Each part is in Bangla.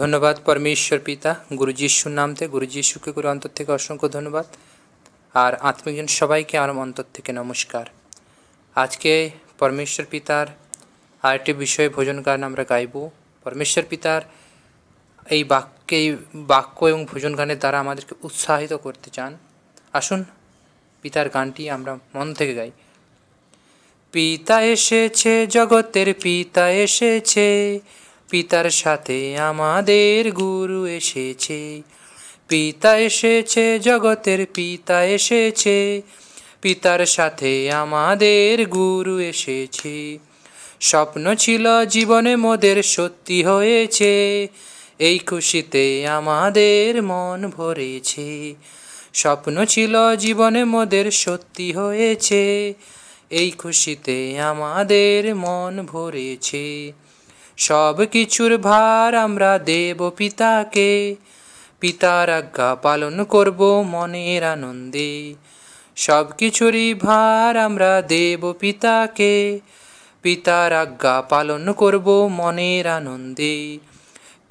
ধন্যবাদ পরমেশ্বর পিতা গুরু নামতে গুরু যিশুকে গুরু অন্তর থেকে অসংখ্য ধন্যবাদ আর আত্মীয়জন সবাইকে আরম অন্তর থেকে নমস্কার আজকে পরমেশ্বর পিতার আরেকটি বিষয়ে ভোজন গান আমরা গাইব পরমেশ্বর পিতার এই বাক্যে বাক্য এবং ভোজন গানের দ্বারা আমাদেরকে উৎসাহিত করতে চান আসুন পিতার গানটি আমরা মন থেকে গাই পিতা এসেছে জগতের পিতা এসেছে পিতার সাথে আমাদের গুরু এসেছে পিতা এসেছে জগতের পিতা এসেছে পিতার সাথে আমাদের গুরু এসেছে স্বপ্ন ছিল জীবনে মোদের সত্যি হয়েছে এই খুশিতে আমাদের মন ভরেছে স্বপ্ন ছিল জীবনে মোদের সত্যি হয়েছে এই খুশিতে আমাদের মন ভরেছে সব কিছুর ভার আমরা দেব পিতাকে পিতার আজ্ঞা পালন করব মনের আনন্দে সব কিছুরই ভার আমরা দেব পিতাকে পিতার আজ্ঞা পালন করব মনের আনন্দে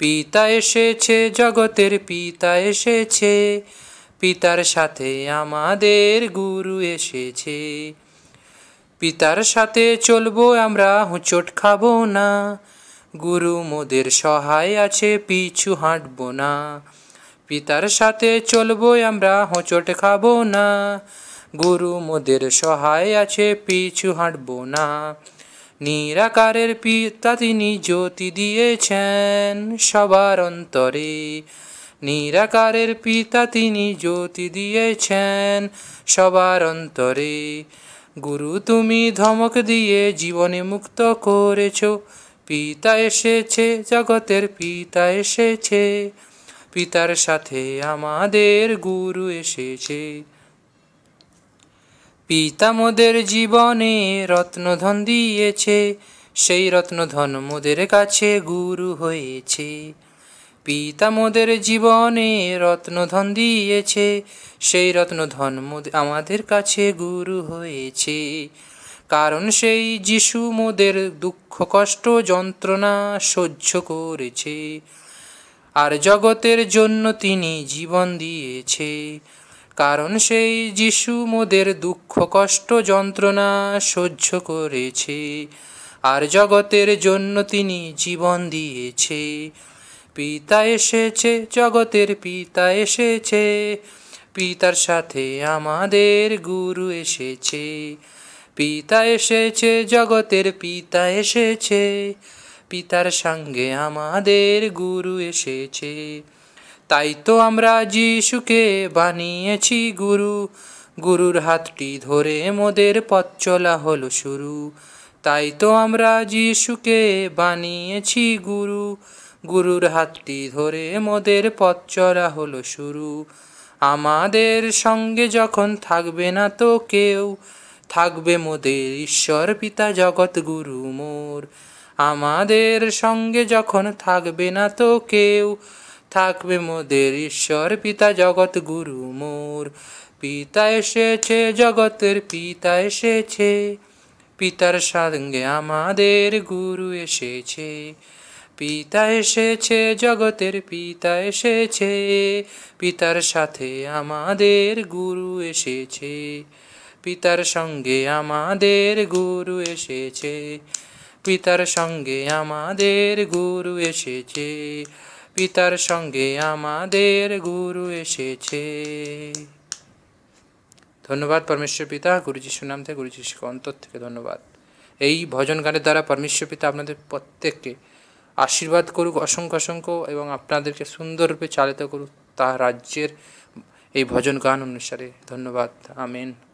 পিতা এসেছে জগতের পিতা এসেছে পিতার সাথে আমাদের গুরু এসেছে পিতার সাথে চলবো আমরা হুঁচট খাবো না গুরু মোদের সহায় আছে পিছু হাঁটব না পিতার সাথে চলবো আমরা হোঁচট খাবো না গুরু মোদের সহায় আছে পিছু হাঁটব না নিরাকারের পিতা তিনি জ্যোতি দিয়েছেন সবার অন্তরে নিরাকারের পিতা তিনি জ্যোতি দিয়েছেন সবার অন্তরে গুরু তুমি ধমক দিয়ে জীবনে মুক্ত করেছো পিতা এসেছে জগতের পিতা এসেছে পিতার সাথে আমাদের গুরু এসেছে পিতা মোদের জীবনে রত্নধন দিয়েছে সেই রত্নধন মোদের কাছে গুরু হয়েছে পিতা মোদের জীবনে রত্নধন দিয়েছে সেই রত্নধন আমাদের কাছে গুরু হয়েছে কারণ সেই যিশু মোদের দুঃখ কষ্ট যন্ত্রণা সহ্য করেছে আর জগতের জন্য তিনি জীবন দিয়েছে কারণ সেই যিশু মোদের দুঃখ কষ্ট যন্ত্রণা সহ্য করেছে আর জগতের জন্য তিনি জীবন দিয়েছে পিতা এসেছে জগতের পিতা এসেছে পিতার সাথে আমাদের গুরু এসেছে পিতা এসেছে জগতের পিতা এসেছে পিতার সঙ্গে আমাদের গুরু এসেছে তাই তো আমরা যিশুকে বানিয়েছি গুরু গুরুর হাতটি ধরে মোদের পথ চলা হলো শুরু তাই তো আমরা যিশুকে বানিয়েছি গুরু গুরুর হাতটি ধরে মোদের পথ চলা হলো শুরু আমাদের সঙ্গে যখন থাকবে না তো কেউ থাকবে মোদের ঈশ্বর পিতা জগৎ গুরু মোর আমাদের সঙ্গে যখন থাকবে না তো কেউ থাকবে মোদের ঈশ্বর পিতা জগৎ গুরু মোর পিতা এসেছে জগতের পিতা এসেছে পিতার সঙ্গে আমাদের গুরু এসেছে পিতা এসেছে জগতের পিতা এসেছে পিতার সাথে আমাদের গুরু এসেছে পিতার সঙ্গে আমাদের গুরু এসেছে পিতার সঙ্গে আমাদের গুরু এসেছে পিতার সঙ্গে আমাদের গুরু এসেছে ধন্যবাদ পরমেশ্বর পিতা গুরুজি সুনাম থেকে গুরুজি অন্তর থেকে ধন্যবাদ এই ভজন গানের দ্বারা পরমেশ্বর পিতা আপনাদের প্রত্যেককে আশীর্বাদ করুক অসংখ্য অসংখ্য এবং আপনাদেরকে সুন্দররূপে চালিত করুক তা রাজ্যের এই ভজন গান অনুসারে ধন্যবাদ আমেন